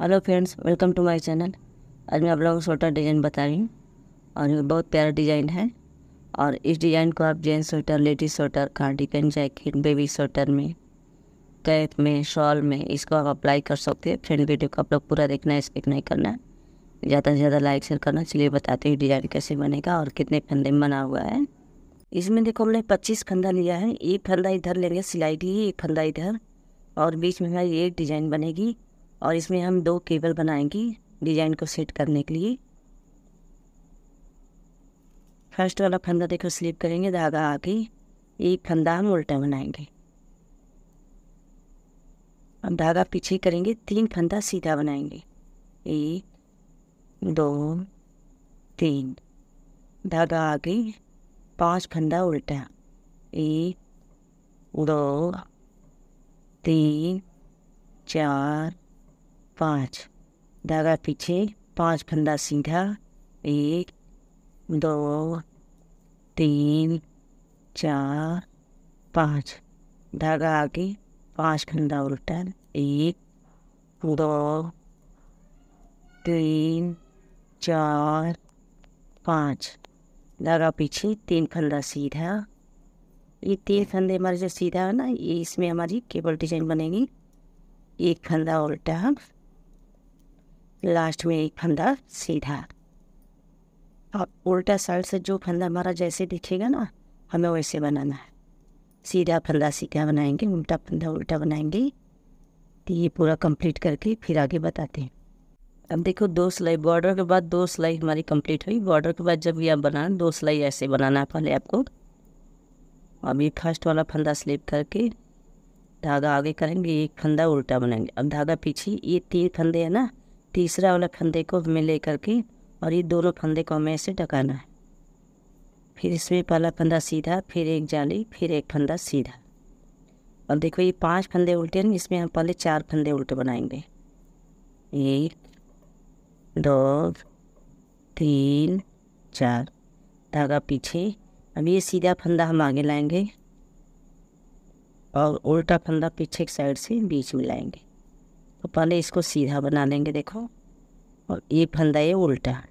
hello friends welcome to my channel आज मैं आप लोगों को स्वेटर डिज़ाइन बता रही हूँ और ये बहुत प्यारा डिज़ाइन है और इस डिज़ाइन को आप gents sweater ladies sweater cardigan jacket baby sweater में कैप में शॉल में इसको आप अप्लाई कर सकते हैं फ्रेंड वीडियो को आप लोग पूरा देखना है स्किप नहीं करना ज़्यादा से ज़्यादा लाइक शेयर करना चलिए बताते हैं डिज़ाइन कैसे बनेगा और कितने फंदे में बना हुआ है इसमें देखो हमने पच्चीस फंदा लिया है एक फंदा इधर लेंगे सिलाई की एक फंदा इधर और बीच में हमारी एक डिज़ाइन बनेगी और इसमें हम दो केबल बनाएंगे डिजाइन को सेट करने के लिए फर्स्ट वाला फंदा देखो स्लिप करेंगे धागा आके एक फंदा हम उल्टा बनाएंगे अब धागा पीछे करेंगे तीन फंदा सीधा बनाएंगे एक दो तीन धागा गई पांच फंदा उल्टा एक दो तीन चार पाँच धागा पीछे पाँच फंदा सीधा एक दो तीन चार पाँच धागा आगे पाँच फंदा उल्टा एक दो तीन चार पाँच धागा पीछे तीन फंदा सीधा ये तीन फंदे हमारे जो सीधा है ना ये इसमें हमारी केबल डिजाइन बनेगी एक फंदा उल्टा लास्ट में एक फंदा सीधा और उल्टा साइड से जो फंदा हमारा जैसे दिखेगा ना हमें वैसे बनाना है सीधा फंदा सीधा बनाएंगे उल्टा फंदा उल्टा बनाएंगे तो ये पूरा कंप्लीट करके फिर आगे बताते हैं अब देखो दो सिलाई बॉर्डर के बाद दो सिलाई हमारी कंप्लीट हुई बॉर्डर के बाद जब ये आप बनाना दो सिलाई ऐसे बनाना है पहले आपको अब ये फर्स्ट वाला फंदा स्लिप करके धागा आगे करेंगे एक फंदा उल्टा बनाएंगे अब धागा पीछे ये तीन फंदे हैं ना तीसरा वाला फंदे को हमें ले करके और ये दोनों फंदे को हमें ऐसे टकाना है फिर इसमें पहला फंदा सीधा फिर एक जाली फिर एक फंदा सीधा और देखो ये पांच फंदे उल्टे हैं इसमें हम पहले चार फंदे उल्टे बनाएंगे एक दो तीन चार धागा पीछे अब ये सीधा फंदा हम आगे लाएंगे और उल्टा फंदा पीछे एक साइड से बीच में लाएंगे तो पहले इसको सीधा बना लेंगे देखो और ये फंदा ये उल्टा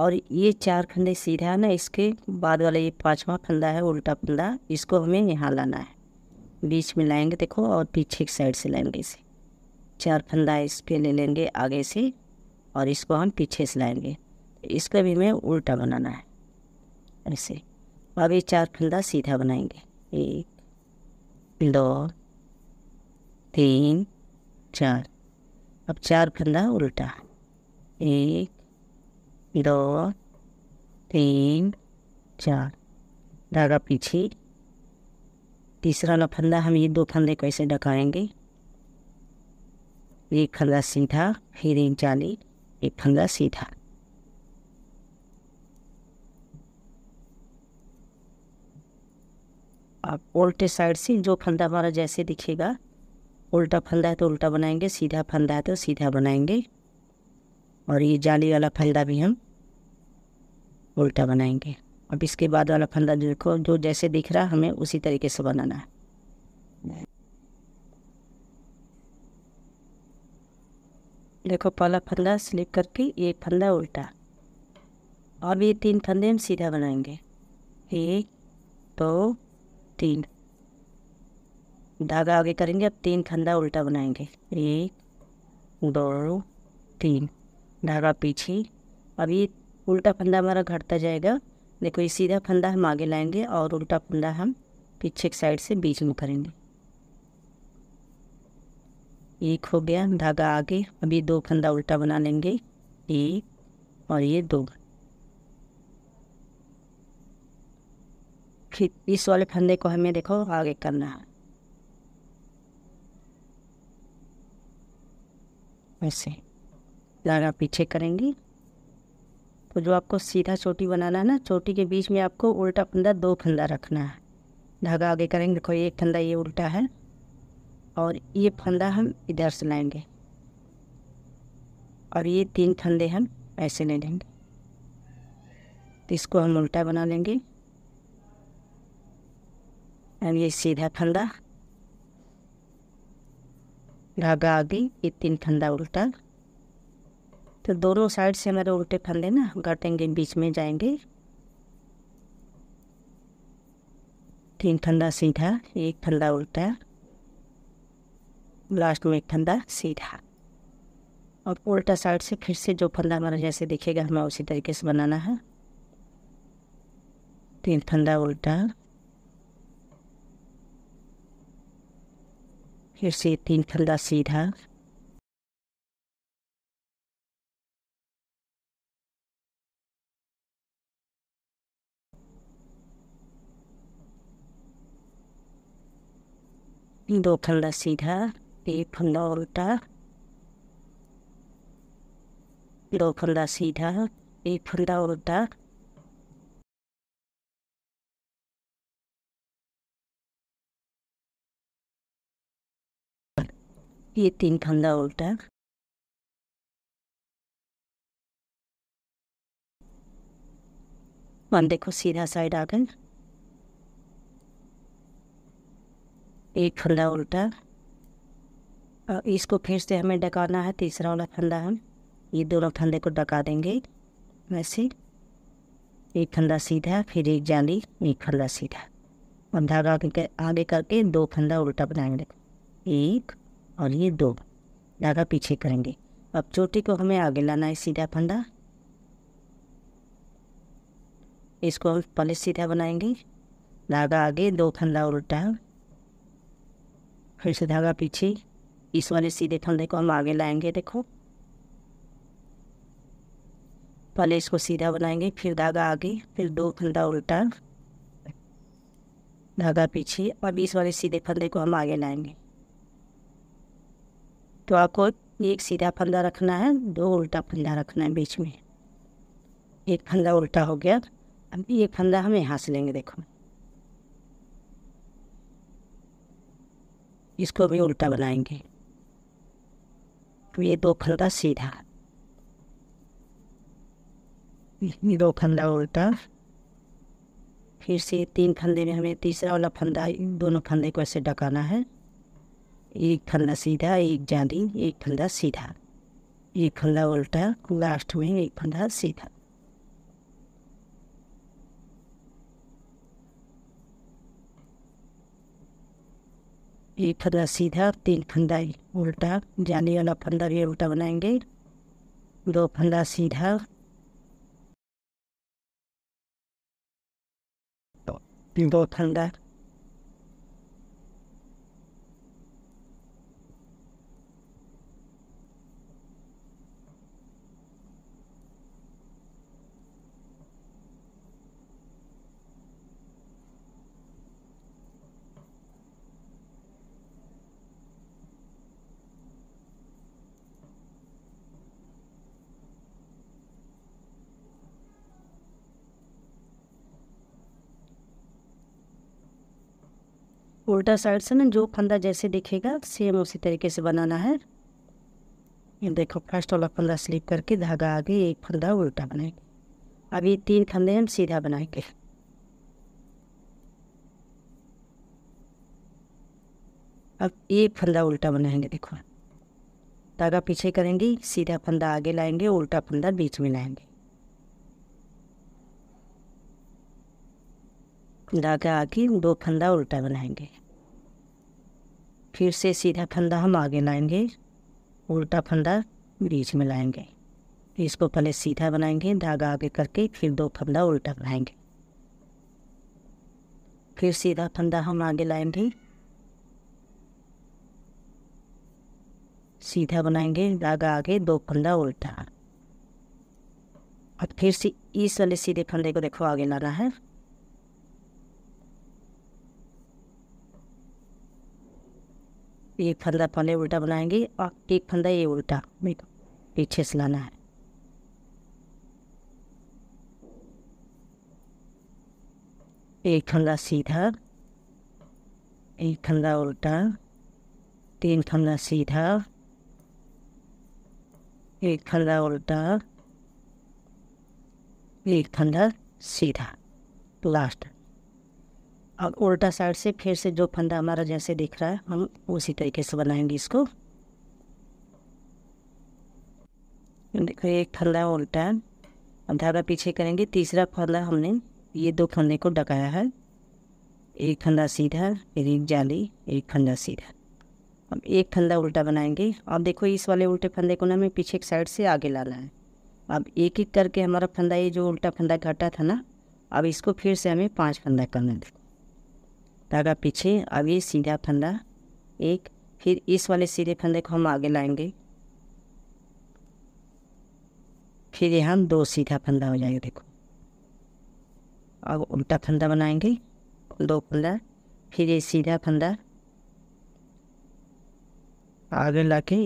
और ये चार फंदे सीधा है ना इसके बाद वाला ये पांचवा फंदा है उल्टा फंदा इसको हमें यहाँ लाना है बीच में लाएंगे देखो और पीछे की साइड से लाएंगे इसे चार फंदा इस पर ले लेंगे आगे से और इसको हम पीछे से लाएंगे इसका भी हमें उल्टा बनाना है ऐसे अब ये चार फंदा सीधा बनाएंगे एक दो तीन चार अब चार फंदा उल्टा एक दो तीन चार धागा पीछे तीसरा वाला फंदा हम ये दो फंदे कैसे डकाएंगे एक फंदा सीधा फिर एक जाली एक फंदा सीधा अब उल्टे साइड से जो फंदा हमारा जैसे दिखेगा उल्टा फंदा है तो उल्टा बनाएंगे सीधा फंदा है तो सीधा बनाएंगे और ये जाली वाला फंदा भी हम उल्टा बनाएंगे अब इसके बाद वाला फंदा देखो जो जैसे दिख रहा हमें उसी तरीके से बनाना है देखो पहला फंदा स्लिप करके ये फंदा उल्टा अब ये तीन फंदे हम सीधा बनाएंगे एक दो तो, तीन धागा आगे करेंगे अब तीन खंदा उल्टा बनाएंगे एक दो तीन धागा पीछे अब ये उल्टा फंदा हमारा घटता जाएगा देखो ये सीधा फंदा हम आगे लाएंगे और उल्टा फंदा हम पीछे की साइड से बीच में करेंगे एक हो गया धागा आगे अभी दो फंदा उल्टा बना लेंगे एक और ये दो फिर इस वाले फंदे को हमें देखो आगे करना है ऐसे लारा पीछे करेंगी तो जो आपको सीधा चोटी बनाना है ना चोटी के बीच में आपको उल्टा फंदा दो फंदा रखना है धागा आगे करेंगे देखो एक फंदा ये उल्टा है और ये फंदा हम इधर से लाएंगे और ये तीन फंदे हम ऐसे ले लेंगे तो इसको हम उल्टा बना लेंगे एंड ये सीधा फंदा धागा आगे ये तीन फंदा उल्टा तो दोनों साइड से हमारे उल्टे फंदे ना घटेंगे बीच में जाएंगे तीन फंदा सीधा एक फंदा उल्टा लास्ट में एक फंदा सीधा और उल्टा साइड से फिर से जो फंदा हमारा जैसे दिखेगा हमें उसी तरीके से बनाना है तीन फंदा उल्टा फिर से तीन फंदा सीधा दो फंदा सीधा एक फंदा उल्टा दो फंदा सीधा एक फंदा उल्टा ये तीन फंदा उल्टा फंदे को सीधा साइड आकर एक फंदा उल्टा और इसको फिर से हमें डकाना है तीसरा वाला फंदा हम ये दोनों फंदे को डका देंगे वैसे एक फंदा सीधा फिर एक जाली एक फंदा सीधा और आगे करके दो फंदा उल्टा बनाएंगे एक और ये दो धागा पीछे करेंगे अब चोटी को हमें आगे लाना है सीधा फंदा इसको हम पहले सीधा बनाएंगे धागा आगे दो फंदा उल्टा फिर से धागा पीछे इस वाले सीधे फंदे को हम आगे लाएंगे देखो पहले इसको सीधा बनाएंगे फिर धागा आगे फिर दो फंदा उल्टा धागा पीछे अब इस वाले सीधे फंदे को हम आगे लाएंगे तो आपको एक सीधा फंदा रखना है दो उल्टा फंदा रखना है बीच में एक फंदा उल्टा हो गया अब एक फंदा हम यहाँ से लेंगे देखो इसको भी उल्टा बनाएंगे तो ये दो फंदा सीधा दो फंदा उल्टा फिर से तीन फंदे में हमें तीसरा वाला फंदा दोनों फंदे को ऐसे डकाना है एक फल्ला सीधा एक जाली एक फल्ला सीधा एक फल्ला उल्टा लास्ट में एक फल्ला सीधा एक फंदा सीधा तीन फंदा उल्टा जाने वाला फंदा भी उल्टा बनाएंगे दो फंदा सीधा तो दो फंदा उल्टा साइड से ना जो फंदा जैसे दिखेगा सेम उसी तरीके से बनाना है ये देखो फर्स्ट वाला फंदा स्लिप करके धागा आगे एक फंदा उल्टा बनाएंगे अब ये तीन फंदे हम सीधा बनाएंगे अब एक फंदा उल्टा बनाएंगे देखो धागा पीछे करेंगे सीधा फंदा आगे लाएंगे उल्टा फंदा बीच में लाएंगे धागा आगे दो फंदा उल्टा बनाएंगे फिर से सीधा फंदा हम आगे लाएंगे उल्टा फंदा बीच में लाएंगे इसको पहले सीधा बनाएंगे धागा आगे करके फिर दो फंदा उल्टा बनाएंगे फिर सीधा फंदा हम आगे लाएंगे सीधा बनाएंगे धागा आगे दो फंदा उल्टा और फिर से इस वाले सीधे फंदे को देखो आगे ला रहा है एक फंदा पहले उल्टा बनाएंगे और एक फंदा ये उल्टा मेरे पीछे से लाना है एक फंदा सीधा एक फंदा उल्टा तीन फंदा सीधा एक फंदा उल्टा एक फंदा सीधा लास्ट तो और उल्टा साइड से फिर से जो फंदा हमारा जैसे दिख रहा है हम उसी तरीके से बनाएंगे इसको देखो एक फंदा उल्टा है अब धागा पीछे करेंगे तीसरा फंदा हमने ये दो फंदे को डकाया है एक फंदा सीधा फिर एक जाली एक फंदा सीधा अब एक फंदा उल्टा बनाएंगे अब देखो इस वाले उल्टे फंदे को ना हमें पीछे एक साइड से आगे लाना है अब एक एक करके हमारा फंदा ये जो उल्टा फंदा घटा था ना अब इसको फिर से हमें पाँच फंदा करने दें धागा पीछे अब ये सीधा फंदा एक फिर इस वाले सीधे फंदे को हम आगे लाएंगे फिर ये हम दो सीधा फंदा हो जाएगा देखो अब उल्टा फंदा बनाएंगे दो फंदा फिर ये सीधा फंदा आगे ला के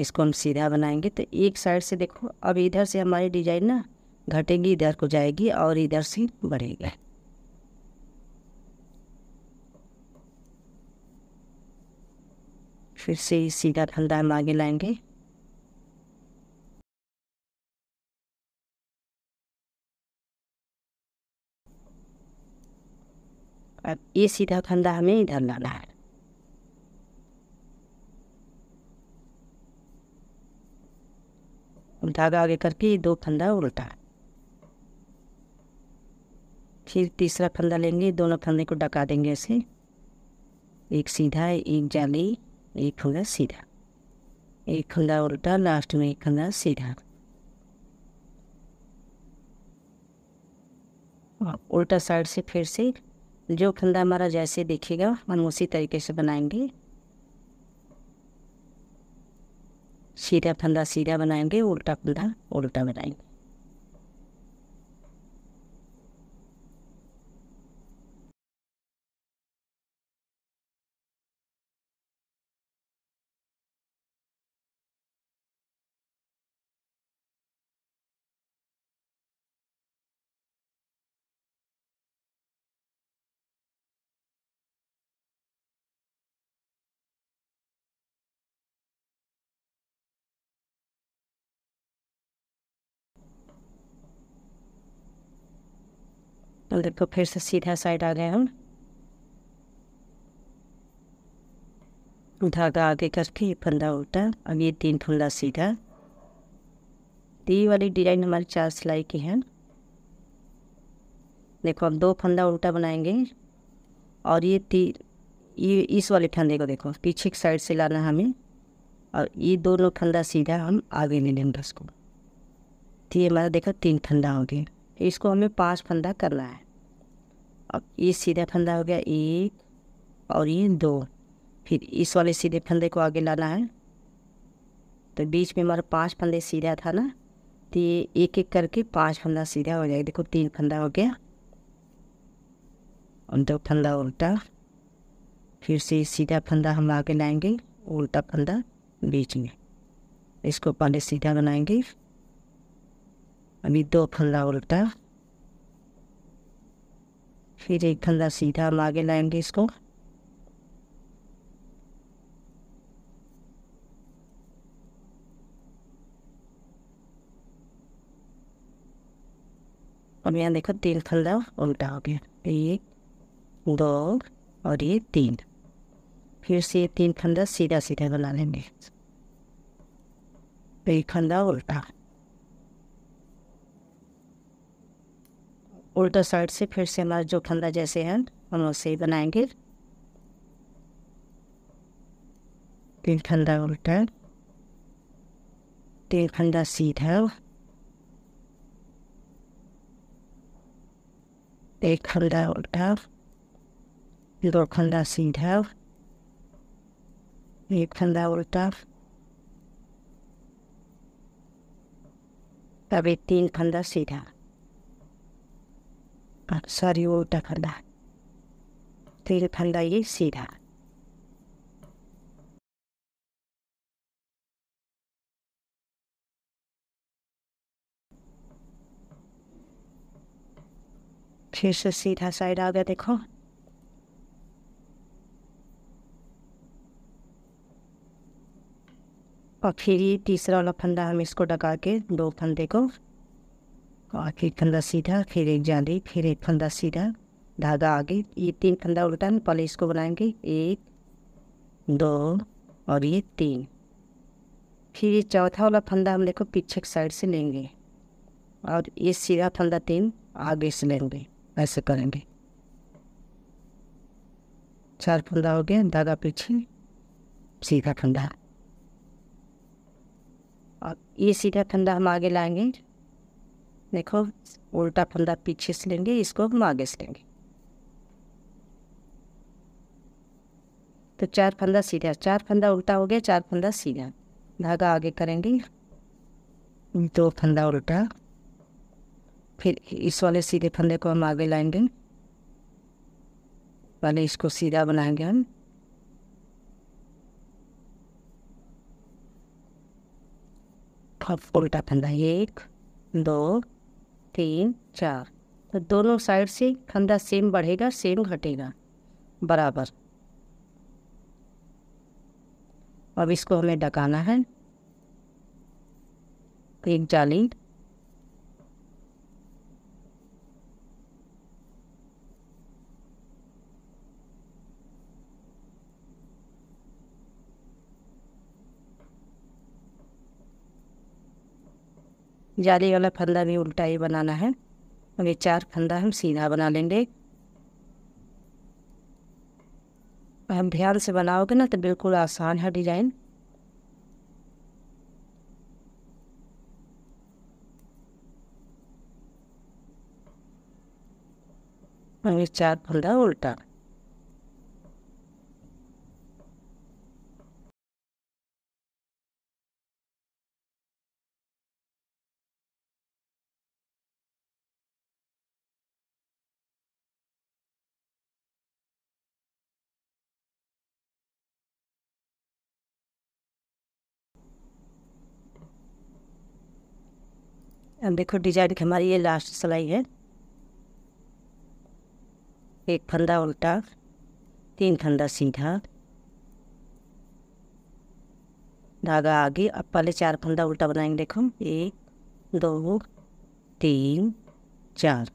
इसको हम सीधा बनाएंगे तो एक साइड से देखो अब इधर से हमारी डिजाइन ना घटेगी इधर को जाएगी और इधर से बढ़ेगा फिर से सीधा फलदार हम आगे लाएंगे अब ये सीधा फंदा हमें इधर लाना है धागा आगे करके दो फंदा उल्टा फिर तीसरा फंदा लेंगे दोनों फंदे को डका देंगे ऐसे एक सीधा एक जाली एक फंदा सीधा एक फंदा उल्टा लास्ट में एक खंदा सीधा उल्टा साइड से फिर से जो खंदा हमारा जैसे देखेगा हम उसी तरीके से बनाएंगे सीधा फंदा सीधा बनाएंगे उल्टा फंदा उल्टा बनाएंगे अब देखो फिर से सीधा साइड आ गए हम धागा आगे करके ये फंदा उल्टा अब ये तीन फंदा सीधा ती वाली डिजाइन हमारी चार सिलाई की है देखो हम दो फंदा उल्टा बनाएंगे और ये तीन ये इस वाले फंदे को देखो पीछे की साइड से लाना हमें और ये दोनों फंदा सीधा हम आगे ले लेंगे उसको तो ये हमारा देखो तीन फंदा हो गया इसको हमें पांच फंदा करना है अब ये सीधा फंदा हो गया एक और ये दो फिर इस वाले सीधे फंदे को आगे लाना है तो बीच में हमारा पांच फंदे सीधा था ना तो ये एक एक करके पांच फंदा सीधा हो जाएगा देखो तीन फंदा हो गया और दो फंदा उल्टा फिर से सीधा फंदा हम आगे लाएंगे उल्टा फंदा बीच में इसको पहले सीधा बनाएंगे अभी दो फंदा उल्टा फिर एक फंदा सीधा हम आगे लाएंगे इसको और यहाँ देखो तीन फंदा उल्टा हो गया एक दो और ये तीन फिर से तीन फंदा सीधा सीधा बना लेंगे एक तो फंदा उल्टा उल्टा साइड से फिर से हमारा जो खंदा जैसे है हम उसे ही बनाएंगे तीन खंदा उल्टा तीन खंदा सीधा एक खंदा उल्टा दो खंदा सीधा एक खंदा उल्टा तभी तीन खंदा सीधा सॉरी उल्टा फंदा तेल फंदा ये सीधा फिर से सीधा साइड आ गया देखो और फिर ये तीसरा वाला फंदा हम इसको डगा के दो फंदे को और फिर फंदा सीधा फिर एक जाली फिर एक फंदा सीधा धागा आगे ये तीन फंदा उल्टा है पहले इसको बनाएंगे एक दो और ये तीन फिर ये चौथा वाला फंदा हम देखो पीछे की साइड से लेंगे और ये सीधा फंदा तीन आगे से लेंगे ऐसे करेंगे चार फंदा हो गया धागा पीछे सीधा फंदा अब ये सीधा फंदा हम आगे लाएंगे देखो उल्टा फंदा पीछे से लेंगे इसको हम आगे से लेंगे तो चार फंदा सीधा चार फंदा उल्टा हो गया चार फंदा सीधा धागा आगे करेंगे दो तो फंदा उल्टा फिर इस वाले सीधे फंदे को हम आगे लाएंगे पहले इसको सीधा बनाएंगे हम उल्टा फंदा एक दो तीन चार तो दोनों साइड से फंदा सेम बढ़ेगा सेम घटेगा बराबर अब इसको हमें डकाना है एक जाली जाली वाला फंदा भी उल्टा ही बनाना है और ये चार फंदा हम सीधा बना लेंगे हम ध्यान से बनाओगे ना तो बिल्कुल आसान है डिजाइन और ये चार फंदा उल्टा अब देखो डिजाइन की हमारी ये लास्ट सिलाई है एक फंदा उल्टा तीन फंदा सीधा धागा आगे अब पहले चार फंदा उल्टा बनाएंगे देखो एक दो तीन चार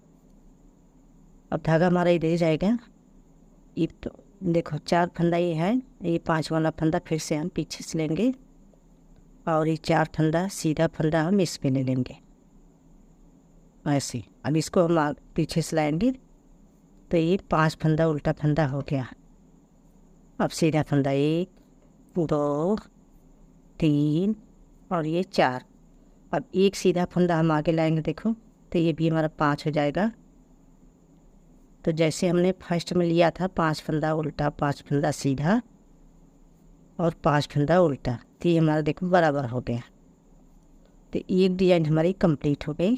अब धागा हमारा इधर ही जाएगा ये तो देखो चार फंदा ये है ये पाँच वाला फंदा फिर से हम पीछे से लेंगे और ये चार फंदा सीधा फंदा हम इस पर ले लेंगे ऐसे अब इसको हम पीछे से लाएंगे तो ये पांच फंदा उल्टा फंदा हो गया अब सीधा फंदा एक दो तीन और ये चार अब एक सीधा फंदा हम आगे लाएंगे देखो तो ये भी हमारा पाँच हो जाएगा तो जैसे हमने फर्स्ट में लिया था पांच फंदा उल्टा पांच फंदा सीधा और पांच फंदा उल्टा तो ये हमारा देखो बराबर हो गया तो एक डिजाइन हमारी कंप्लीट हो गई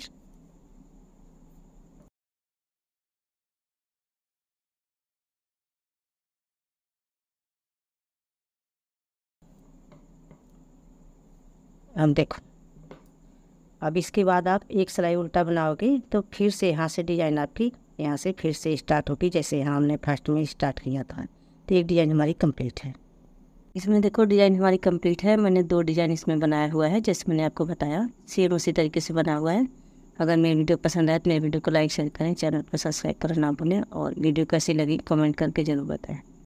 हम देखो अब इसके बाद आप एक सिलाई उल्टा बनाओगे तो फिर से यहाँ से डिजाइन आपकी यहाँ से फिर से स्टार्ट होगी जैसे यहाँ हमने फर्स्ट में स्टार्ट किया था तो एक डिज़ाइन हमारी कंप्लीट है इसमें देखो डिज़ाइन हमारी कंप्लीट है मैंने दो डिज़ाइन इसमें बनाया हुआ है जैसे मैंने आपको बताया सेम उसी तरीके से बना हुआ है अगर मेरी वीडियो पसंद आए तो मेरे वीडियो को लाइक शेयर करें चैनल को सब्सक्राइब करना ना भूलें और वीडियो कैसी लगी कमेंट करके ज़रूर बताएं